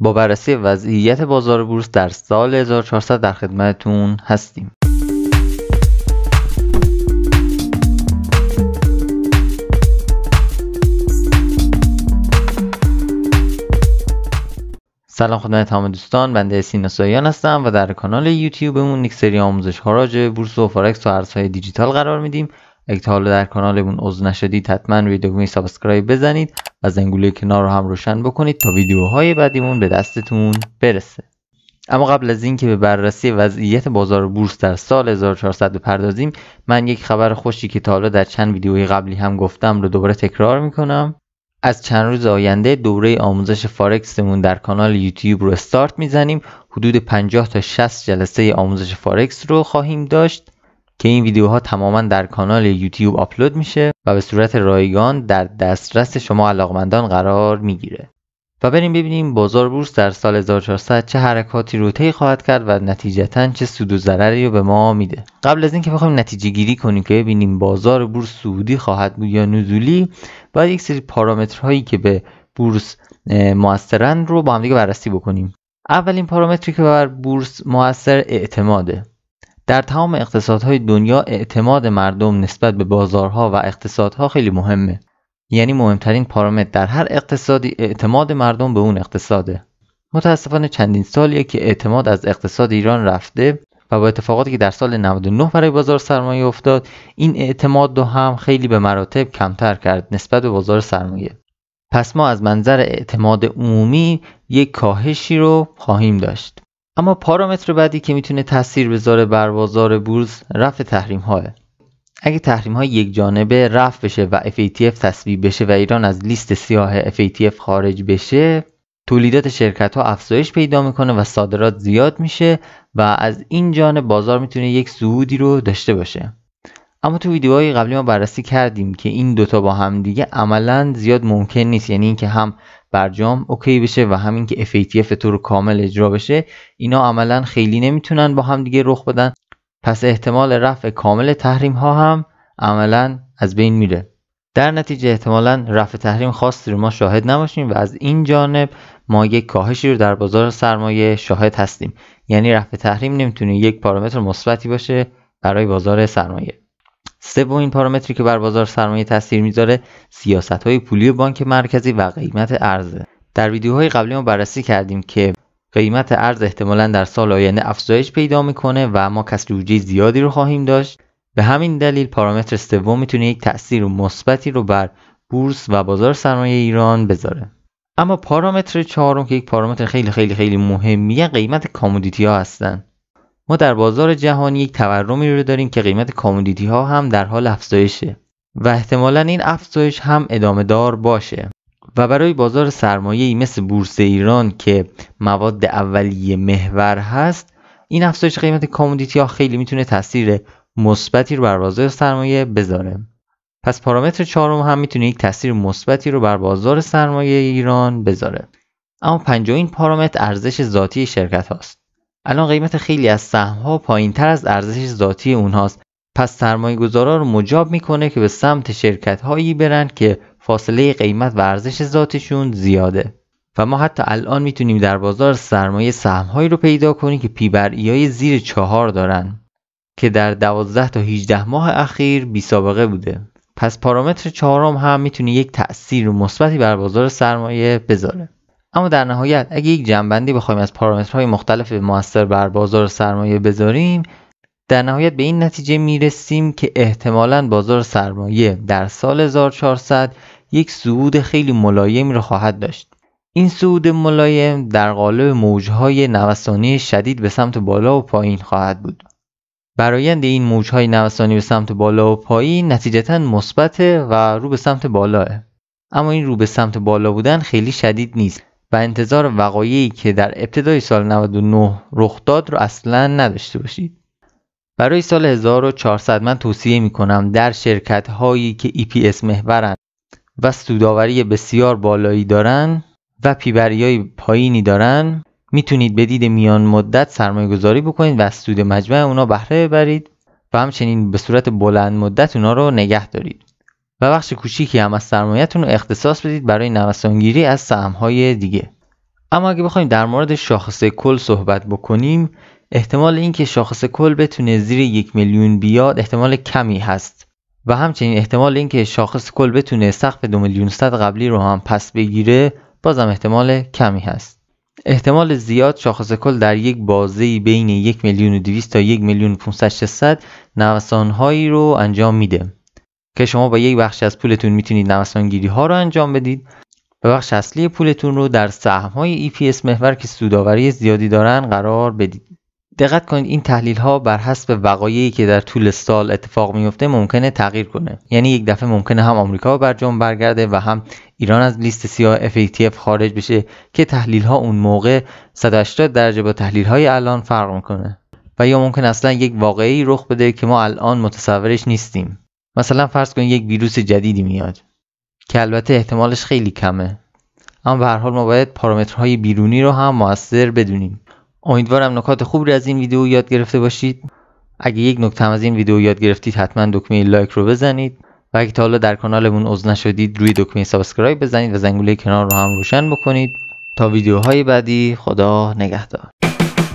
با بررسی وضعیت بازار بورس در سال 1400 در خدمتتون هستیم سلام خدمت تمام دوستان بنده سینا سایان هستم و در کانال یوتیوبمون یک سری آموزش ها بورس و فارکس و ارزهای دیجیتال قرار میدیم اگه تا حالا در کانالمون عضو نشدید حتما روی دکمه سابسکرایب بزنید و زنگوله کنار رو هم روشن بکنید تا ویدیوهای بعدیمون به دستتون برسه اما قبل از اینکه به بررسی وضعیت بازار بورس در سال 1400 بپردازیم من یک خبر خوشی که تا حالا در چند ویدیوی قبلی هم گفتم رو دوباره تکرار میکنم از چند روز آینده دوره آموزش فارکسمون در کانال یوتیوب رو استارت میزنیم حدود 50 تا 60 جلسه آموزش فارکس رو خواهیم داشت که این ویدیوها تماما در کانال یوتیوب آپلود میشه و به صورت رایگان در دسترس شما علاقمندان قرار میگیره و بریم ببینیم بازار بورس در سال 1400 چه حرکاتی رو طی خواهد کرد و نتیجتا چه سود و ضرری رو به ما میده قبل از اینکه بخوایم نتیجه گیری کنیم که ببینیم بازار بورس سعودی خواهد بود یا نزولی باید یک سری پارامترهایی که به بورس موثرن رو با هم بررسی بکنیم اولین پارامتری که بر بورس موثر اعتماده در تمام اقتصادهای دنیا اعتماد مردم نسبت به بازارها و اقتصادها خیلی مهمه یعنی مهمترین پارامتر در هر اقتصادی اعتماد مردم به اون اقتصاده متاسفانه چندین سالیه که اعتماد از اقتصاد ایران رفته و با اتفاقاتی که در سال 99 برای بازار سرمایه افتاد این اعتماد رو هم خیلی به مراتب کمتر کرد نسبت به بازار سرمایه پس ما از منظر اعتماد عمومی یک کاهشی رو خواهیم داشت اما پارامتر بعدی که میتونه تاثیر بذاره بر بازار بورس رفع تحریم های. اگه تحریم های یک جانبه رفع بشه و FATF تصویب بشه و ایران از لیست سیاه FATF خارج بشه تولیدات شرکت ها افزایش پیدا میکنه و صادرات زیاد میشه و از این جانب بازار میتونه یک صعودی رو داشته باشه اما تو ویدیوهای قبلی ما بررسی کردیم که این دوتا با هم دیگه عملا زیاد ممکن نیست یعنی اینکه هم برجام اوکی بشه و همین که FATF تو رو کامل اجرا بشه اینا عملا خیلی نمیتونن با هم دیگه رخ بدن پس احتمال رفع کامل تحریم ها هم عملا از بین میره در نتیجه احتمالا رفع تحریم خاصی رو ما شاهد نباشیم و از این جانب ما یک کاهشی رو در بازار سرمایه شاهد هستیم یعنی رفع تحریم نمیتونه یک پارامتر مثبتی باشه برای بازار سرمایه سومین پارامتری که بر بازار سرمایه تاثیر میذاره سیاست های پولی بانک مرکزی و قیمت ارزه در ویدیوهای قبلی ما بررسی کردیم که قیمت ارز احتمالا در سال آینده افزایش پیدا میکنه و ما کسی بودجه زیادی رو خواهیم داشت به همین دلیل پارامتر سوم میتونه یک تاثیر مثبتی رو بر بورس و بازار سرمایه ایران بذاره اما پارامتر چهارم که یک پارامتر خیلی خیلی خیلی مهمیه قیمت کامودیتی ها هستن ما در بازار جهانی یک تورمی رو داریم که قیمت کامودیتی ها هم در حال افزایشه و احتمالا این افزایش هم ادامه دار باشه و برای بازار سرمایه ای مثل بورس ایران که مواد اولیه محور هست این افزایش قیمت کامودیتی ها خیلی میتونه تاثیر مثبتی رو بر بازار سرمایه بذاره پس پارامتر چهارم هم میتونه یک تاثیر مثبتی رو بر بازار سرمایه ایران بذاره اما پنجمین پارامتر ارزش ذاتی شرکت هاست الان قیمت خیلی از ها پایین تر از ارزش ذاتی اونهاست پس سرمایه گذارا رو مجاب میکنه که به سمت شرکت هایی برن که فاصله قیمت و ارزش ذاتشون زیاده و ما حتی الان میتونیم در بازار سرمایه هایی رو پیدا کنیم که پی زیر چهار دارن که در 12 تا 18 ماه اخیر بی سابقه بوده پس پارامتر چهارم هم میتونه یک تأثیر مثبتی بر بازار سرمایه بذاره اما در نهایت اگه یک جنبندی بخوایم از پارامترهای مختلف موثر بر بازار سرمایه بذاریم در نهایت به این نتیجه میرسیم که احتمالا بازار سرمایه در سال 1400 یک صعود خیلی ملایمی را خواهد داشت این صعود ملایم در قالب موجهای نوسانی شدید به سمت بالا و پایین خواهد بود برایند این موجهای نوسانی به سمت بالا و پایین نتیجتا مثبت و رو به سمت بالاه اما این رو به سمت بالا بودن خیلی شدید نیست و انتظار وقایعی که در ابتدای سال 99 رخ داد رو اصلا نداشته باشید برای سال 1400 من توصیه می کنم در شرکت هایی که EPS محورن و سوداوری بسیار بالایی دارن و پیبری های پایینی دارن میتونید به دید میان مدت سرمایه گذاری بکنید و از سود مجمع اونا بهره ببرید و همچنین به صورت بلند مدت اونا رو نگه دارید و بخش کوچیکی هم از سرمایهتون رو اختصاص بدید برای نوسانگیری از سهمهای دیگه اما اگه بخوایم در مورد شاخص کل صحبت بکنیم احتمال اینکه شاخص کل بتونه زیر یک میلیون بیاد احتمال کمی هست و همچنین احتمال اینکه شاخص کل بتونه سقف دو میلیون صد قبلی رو هم پس بگیره بازم احتمال کمی هست احتمال زیاد شاخص کل در یک بازه بین یک میلیون و تا یک میلیون 500 نوسانهایی رو انجام میده که شما با یک بخش از پولتون میتونید نوسانگیری ها رو انجام بدید و بخش اصلی پولتون رو در سهم های EPS محور که سوداوری زیادی دارن قرار بدید دقت کنید این تحلیل ها بر حسب وقایعی که در طول سال اتفاق میفته ممکنه تغییر کنه یعنی یک دفعه ممکنه هم آمریکا برجام برگرده و هم ایران از لیست سیاه FATF خارج بشه که تحلیل ها اون موقع 180 درجه با تحلیل های الان فرق میکنه و یا ممکن اصلا یک واقعی رخ بده که ما الان متصورش نیستیم مثلا فرض کن یک ویروس جدیدی میاد که البته احتمالش خیلی کمه اما به هر حال ما باید پارامترهای بیرونی رو هم موثر بدونیم امیدوارم نکات خوبی از این ویدیو یاد گرفته باشید اگه یک نکته از این ویدیو یاد گرفتید حتما دکمه لایک رو بزنید و اگه تا حالا در کانالمون عضو نشدید روی دکمه سابسکرایب بزنید و زنگوله کنار رو هم روشن بکنید تا ویدیوهای بعدی خدا نگهدار